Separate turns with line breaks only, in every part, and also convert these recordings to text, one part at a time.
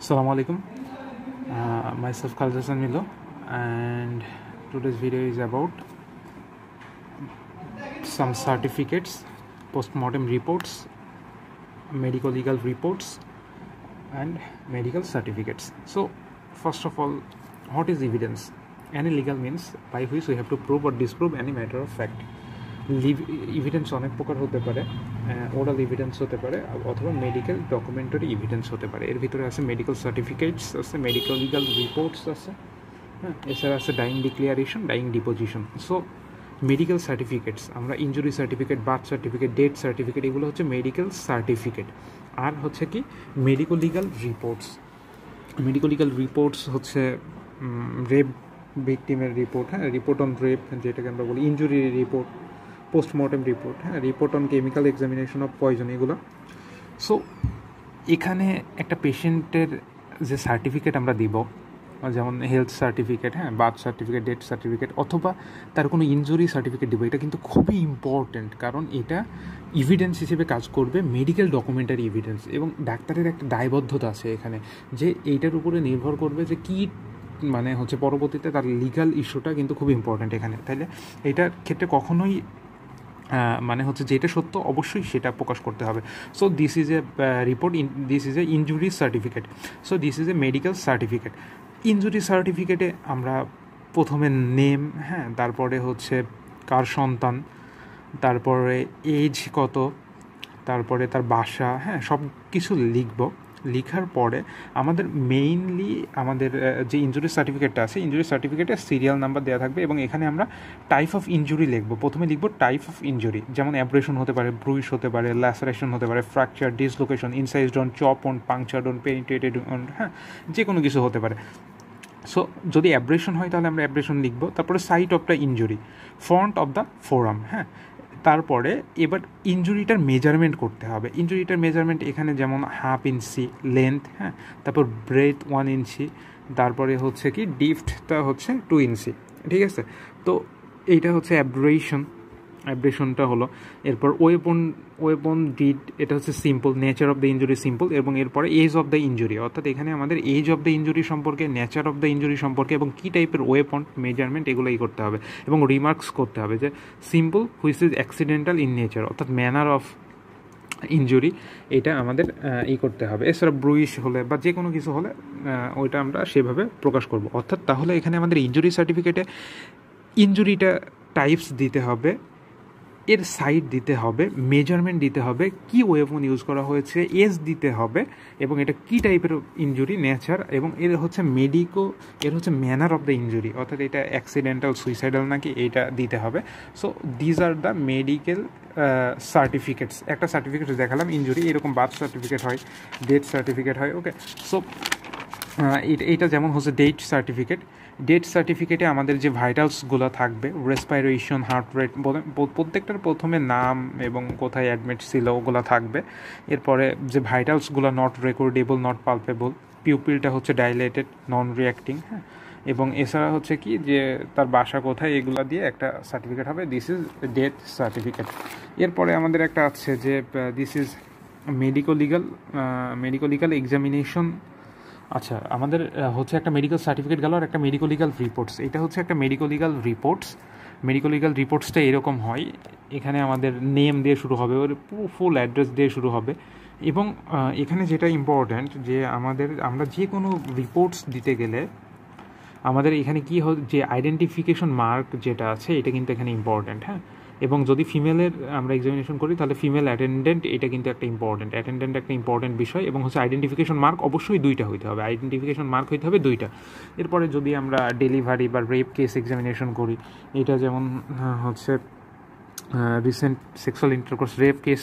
Assalamu alaikum. Uh, myself Khalid Milo, and today's video is about some certificates, post-mortem reports, medical legal reports, and medical certificates. So, first of all, what is evidence? Any legal means by which we have to prove or disprove any matter of fact. Live evidence অনেক প্রকার হতে পারে oral evidence হতে পারে অথবা medical documentary evidence হতে পারে এর ভিতরে আছে মেডিকেল সার্টিফিকেটস আছে মেডিকেল লিগাল রিপোর্টস আছে হ্যাঁ এছাড়া আছে dying declaration dying deposition so medical certificates আমরা injury certificate birth certificate death certificate এগুলো হচ্ছে মেডিকেল সার্টিফিকেট আর হচ্ছে কি medico legal reports medico legal reports হচ্ছে রেপ ভিকটিমের রিপোর্ট হ্যাঁ রিপোর্ট অন রেপ যেটাকে আমরা বলি ইঞ্জুরি রিপোর্ট পোস্টমর্টেম রিপোর্ট হ্যাঁ report on chemical examination of poison এগুলো সো এখানে একটা পেশেন্টের যে সার্টিফিকেট আমরা দিব যেমন হেলথ সার্টিফিকেট হ্যাঁ বার্থ সার্টিফিকেট ডেথ সার্টিফিকেট অথবা তার কোনো ইঞ্জুরি সার্টিফিকেট দেবো এটা কিন্তু খুবই ইম্পর্ট্যান্ট কারণ এটা ইভিডেন্স হিসেবে কাজ করবে মেডিকেল ডকুমেন্টারি ইভিডেন্স এবং ডাক্তারের একটা দায়বদ্ধতা আছে এখানে যে এইটার উপরে নির্ভর করবে যে কী মানে হচ্ছে পরবর্তীতে তার লিগাল ইস্যুটা কিন্তু খুব ইম্পর্ট্যান্ট এখানে তাইলে এটার ক্ষেত্রে কখনোই মানে হচ্ছে যেটা সত্য অবশ্যই সেটা প্রকাশ করতে হবে so this is a report in this is a injury certificate so this is a medical certificate injury সার্টিফিকেটে আমরা প্রথমে নেম হ্যাঁ তারপরে হচ্ছে কার সন্তান তারপরে এজ কত তারপরে তার বাসা হ্যাঁ সব কিছু লিখব লেখার পরে আমাদের মেইনলি আমাদের যে ইঞ্জুরি সার্টিফিকেটটা আছে ইঞ্জুরি সার্টিফিকেটে সিরিয়াল নাম্বার দেওয়া থাকবে এবং এখানে আমরা টাইপ অফ ইঞ্জুরি লিখব প্রথমে লিখব টাইপ অফ ইঞ্জুরি যেমন অ্যাব্রেশন হতে পারে ব্রুইশ হতে পারে ল্যাসারেশন হতে পারে fracture dislocation ইনসাইজ Don chop on puncture Don পেনিটেটেড on হ্যাঁ যে কোনো কিছু হতে পারে সো যদি অ্যাব্রেশন হয় তাহলে আমরা অ্যাব্রেশন লিখবো তারপরে site of the injury front of the forearm হ্যাঁ তারপরে এবার ইঞ্জুরিটার মেজারমেন্ট করতে হবে ইঞ্জুরিটার মেজারমেন্ট এখানে যেমন হাফ ইঞ্চি লেন্থ হ্যাঁ তারপর ব্রেথ ওয়ান ইঞ্চি তারপরে হচ্ছে কি ডিফটটা হচ্ছে টু ইঞ্চি ঠিক আছে তো এইটা হচ্ছে অ্যাব্রেশন অ্যাব্রেশনটা হলো এরপর ওয়েপন ওয়েপন ডিড এটা হচ্ছে simple nature of the injury simple এবং এরপরে এজ অফ দ্য ইঞ্জুরি অর্থাৎ এখানে আমাদের এজ অফ দ্য ইঞ্জুরি সম্পর্কে নেচার অফ দ্য ইঞ্জুরি সম্পর্কে এবং কী টাইপের ওয়েপন মেজারমেন্ট এগুলোই করতে হবে এবং রিমার্কস করতে হবে যে simple which is accidental in nature অর্থাৎ ম্যানার অফ ইঞ্জুরি এটা আমাদের ই করতে হবে এছাড়া ব্রুইশ হলে বা যে কোনো কিছু হলে ওইটা আমরা সেভাবে প্রকাশ করব অর্থাৎ তাহলে এখানে আমাদের ইঞ্জুরি সার্টিফিকেটে ইঞ্জুরিটা টাইপস দিতে হবে এর সাইড দিতে হবে মেজারমেন্ট দিতে হবে কি ওয়েপন ইউজ করা হয়েছে এজ দিতে হবে এবং এটা কি টাইপের ইঞ্জুরি নেচার এবং এর হচ্ছে মেডিকো এর হচ্ছে ম্যানার অফ দ্য ইঞ্জুরি অর্থাৎ এটা অ্যাক্সিডেন্টাল সুইসাইডাল নাকি এটা দিতে হবে so these are the medical certificates একটা সার্টিফিকেট দেখালাম ইঞ্জুরি এরকম বার্থ সার্টিফিকেট হয় ডেথ সার্টিফিকেট হয় ওকে সো এটা যেমন হচ্ছে ডেট সার্টিফিকেট ডেথ সার্টিফিকেটে আমাদের যে ভাইটালসগুলো থাকবে রেসপাইরেশন হার্ট রেট প্রত্যেকটার প্রথমে নাম এবং কোথায় অ্যাডমিট ছিল ওগুলো থাকবে এরপরে যে ভাইটালসগুলো নট রেকর্ডেবল নট পালপেবল পিউপিলটা হচ্ছে ডাইলেটেড নন রিয়াক্টিং হ্যাঁ এবং এছাড়া হচ্ছে কি যে তার বাসা কোথায় এগুলো দিয়ে একটা সার্টিফিকেট হবে দিস ইজ ডেথ সার্টিফিকেট এরপরে আমাদের একটা আছে যে this is medico legal medico legal examination আচ্ছা আমাদের হচ্ছে একটা মেডিকেল সার্টিফিকেট গেল আর একটা মেডিকো লিগাল রিপোর্টস এটা হচ্ছে একটা medico legal reports medico legal রিপোর্টসটা এরকম হয় এখানে আমাদের নেম দিয়ে শুরু হবে ওর ফুল অ্যাড্রেস দিয়ে শুরু হবে এবং এখানে যেটা ইম্পর্ট্যান্ট যে আমাদের আমরা যে কোনো রিপোর্টস দিতে গেলে আমাদের এখানে কী যে আইডেন্টিফিকেশন মার্ক যেটা আছে এটা কিন্তু এখানে ইম্পর্ট্যান্ট হ্যাঁ এবং যদি ফিমেলের আমরা এক্সামিনেশন করি তাহলে ফিমেল অ্যাটেন্ডেন্ট এটা কিন্তু একটা ইম্পর্টেন্ট অ্যাটেন্ডেন্ট একটা ইম্পর্টেন্ট বিষয় এবং হচ্ছে আইডেন্টিফিকেশন মার্ক অবশ্যই দুইটা হইতে হবে আইডেন্টিফিকেশন মার্ক হইতে হবে দুইটা এরপরে যদি আমরা ডেলিভারি বা রেপ কেস এক্সামিনেশন করি এটা যেমন হচ্ছে recent sexual intercourse rape case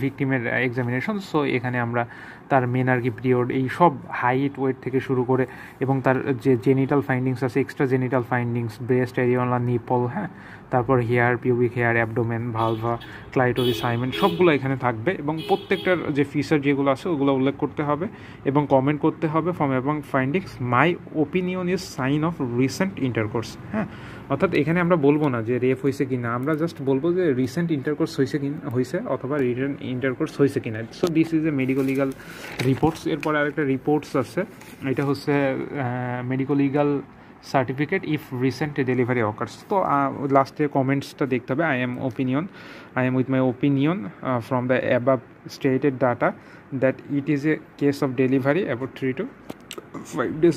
ভিকটিমের এক্সামিনেশন সো এখানে আমরা তার মেন পিরিয়ড এই সব হাইট ওয়েট থেকে শুরু করে এবং তার যে জেনিটাল ফাইন্ডিংস আছে extra genital findings breast areola nipple হ্যাঁ তারপর hair pubic hair abdomen vulva clitoris hymen সবগুলো এখানে থাকবে এবং প্রত্যেকটার যে ফিচার যেগুলো আছে ওগুলো উল্লেখ করতে হবে এবং কমেন্ট করতে হবে ফর্ম এবং findings my opinion is sign of recent intercourse হ্যাঁ অর্থাৎ এখানে আমরা বলবো না যে রেপ হয়েছে কি না আমরা জাস্ট বলবো যে রিসেন্ট ইন্টারকোর্স হয়েছে কি হয়েছে অথবা রিটার্ন ইন্টারকোর্স হয়েছে কি না so this is a medico legal reports এরপরে আরেকটা রিপোর্টস আছে এটা হচ্ছে medico legal certificate if recent delivery occurs তো লাস্টে কমেন্টসটা দেখতে হবে I am opinion I am with my opinion from the above stated data that it is a case of delivery about three to five days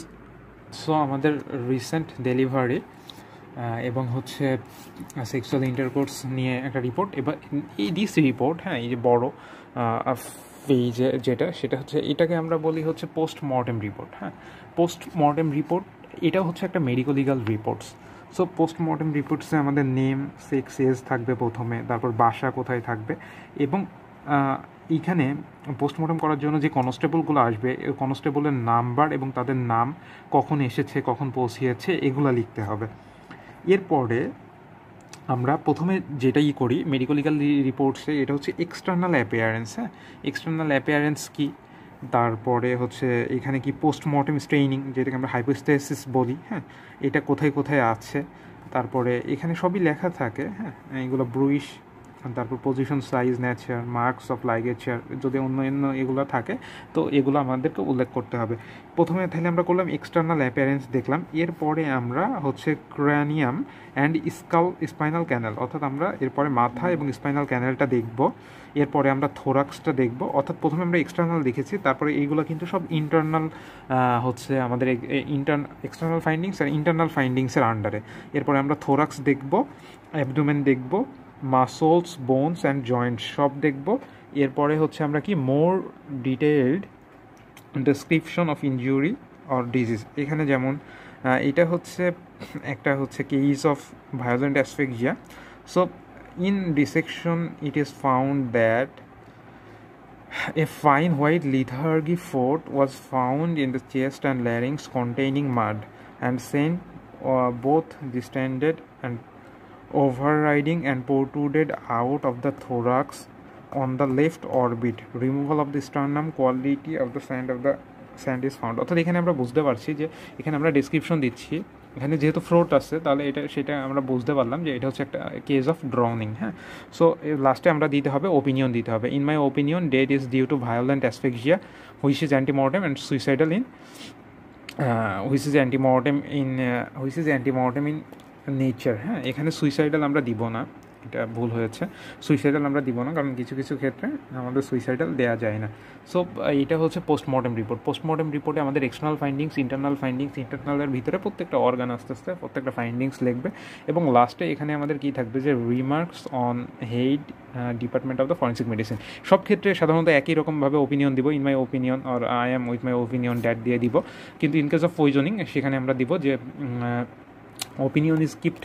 so আমাদের recent delivery এবং হচ্ছে sexual intercourse নিয়ে একটা রিপোর্ট এবার এই this report হ্যাঁ এই যে বড় এই যে যেটা সেটা হচ্ছে এটাকে আমরা বলি হচ্ছে পোস্ট মর্টেম রিপোর্ট হ্যাঁ পোস্ট মর্টেম রিপোর্ট এটা হচ্ছে একটা medico legal reports so post mortem রিপোর্টসে আমাদের নেম সেক্স এজ থাকবে প্রথমে তারপর বাসা কোথায় থাকবে এবং এইখানে পোস্টমর্টম করার জন্য যে কনস্টেবলগুলো আসবে কনস্টেবলের নাম্বার এবং তাদের নাম কখন এসেছে কখন পৌঁছিয়েছে এগুলো লিখতে হবে এরপরে আমরা প্রথমে যেটা করি মেডিকেল লিগাল রিপোর্টসে এটা হচ্ছে এক্সটার্নাল অ্যাপিয়ারেন্স হ্যাঁ এক্সটার্নাল অ্যাপিয়ারেন্স কী তারপরে হচ্ছে এখানে কি পোস্টমর্টেম স্ট্রেইনিং যেটাকে আমরা হাইপোস্টেসিস বলি হ্যাঁ এটা কোথায় কোথায় আছে তারপরে এখানে সবই লেখা থাকে হ্যাঁ এগুলো ব্রুইশ তারপর position size nature marks of ligature যদি অন্যান্য এগুলো থাকে তো এগুলো আমাদেরকে উল্লেখ করতে হবে প্রথমে তাহলে আমরা করলাম এক্সটার্নাল অ্যাপিয়ারেন্স দেখলাম এরপরে আমরা হচ্ছে cranium and skull spinal canal অর্থাৎ আমরা এরপরে মাথা এবং স্পাইনাল ক্যানেলটা দেখব এরপরে আমরা থোরাক্সটা দেখব অর্থাৎ প্রথমে আমরা এক্সটার্নাল দেখেছি তারপরে এইগুলো কিন্তু সব ইন্টারনাল হচ্ছে আমাদের ইন্টার এক্সটার্নাল ফাইন্ডিংস আর ইন্টারনাল ফাইন্ডিংসের আন্ডারে এরপরে আমরা থোরাক্স দেখব অ্যাবডোমেন দেখব মাসলস বোনস অ্যান্ড জয়েন্ট সব দেখব এরপরে হচ্ছে আমরা কি more detailed description of injury or disease এখানে যেমন এটা হচ্ছে একটা হচ্ছে case of violent asphyxia so in dissection it is found that a fine white lathery froth was found in the chest and larynx containing mud and sand both distended and overriding and protruded out of the thorax on the left orbit removal of the sternum quality of the sand of the sand is found অর্থাৎ এখানে আমরা বুঝতে পারছি যে এখানে আমরা description দিচ্ছি এখানে যেহেতু ফ্লোট আছে তাহলে এটা সেটা আমরা বুঝতে পারলাম যে এটা হচ্ছে একটা কেস অফ ড্রাউনিং হ্যাঁ সো লাস্টে আমরা দিতে হবে ওপিনিয়ন দিতে হবে in my opinion death is due to violent asphyxia which is antemortem and suicidal in which is antemortem in which is antemortem in nature হ্যাঁ এখানে সুইসাইডাল আমরা দিব না এটা ভুল হয়েছে সুইসাইডাল আমরা দিব না কারণ কিছু কিছু ক্ষেত্রে আমাদের সুইসাইডাল দেওয়া যায় না সো এটা হচ্ছে পোস্টমর্টেম রিপোর্ট পোস্টমর্টেম রিপোর্টে আমাদের এক্সটার্নাল ফাইন্ডিংস ইন্টারনাল ফাইন্ডিংস ইন্টারনালের ভিতরে প্রত্যেকটা অর্গান আস্তে আস্তে প্রত্যেকটা ফাইন্ডিংস লিখবে এবং লাস্টে এখানে আমাদের কী থাকবে যে remarks on head department of the forensic medicine সব ক্ষেত্রে সাধারণত একই রকমভাবে ওপিনিয়ন দিব in my opinion or I am with my opinion that দিয়ে দিব কিন্তু ইন কেস অফ পয়জনিং সেখানে আমরা দিব যে opinion is kept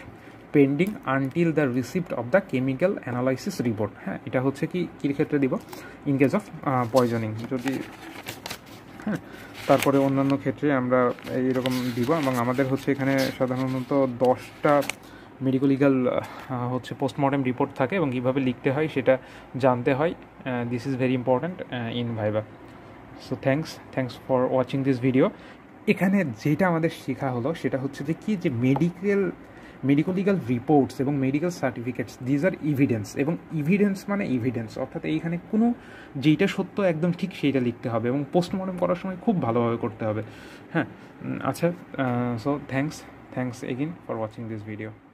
pending until the receipt of the chemical analysis report হ্যাঁ এটা হচ্ছে কি কী ক্ষেত্রে দিব ইন কেস অফ পয়জনিং যদি হ্যাঁ তারপরে অন্যান্য ক্ষেত্রে আমরা এইরকম দিব এবং আমাদের হচ্ছে এখানে সাধারণত দশটা মেডিকো লিগাল হচ্ছে পোস্টমর্টেম রিপোর্ট থাকে এবং কীভাবে লিখতে হয় সেটা জানতে হয় this is very important in viva so thanks thanks for watching this video এখানে যেটা আমাদের শেখা হলো সেটা হচ্ছে যে কি যে মেডিকেল মেডিকোলিগাল রিপোর্টস এবং medical certificates these are evidence এবং ইভিডেন্স মানে ইভিডেন্স অর্থাৎ এইখানে কোনো যেইটা সত্য একদম ঠিক সেইটা লিখতে হবে এবং পোস্টমর্টম করার সময় খুব ভালোভাবে করতে হবে হ্যাঁ আচ্ছা so thanks thanks again for watching this video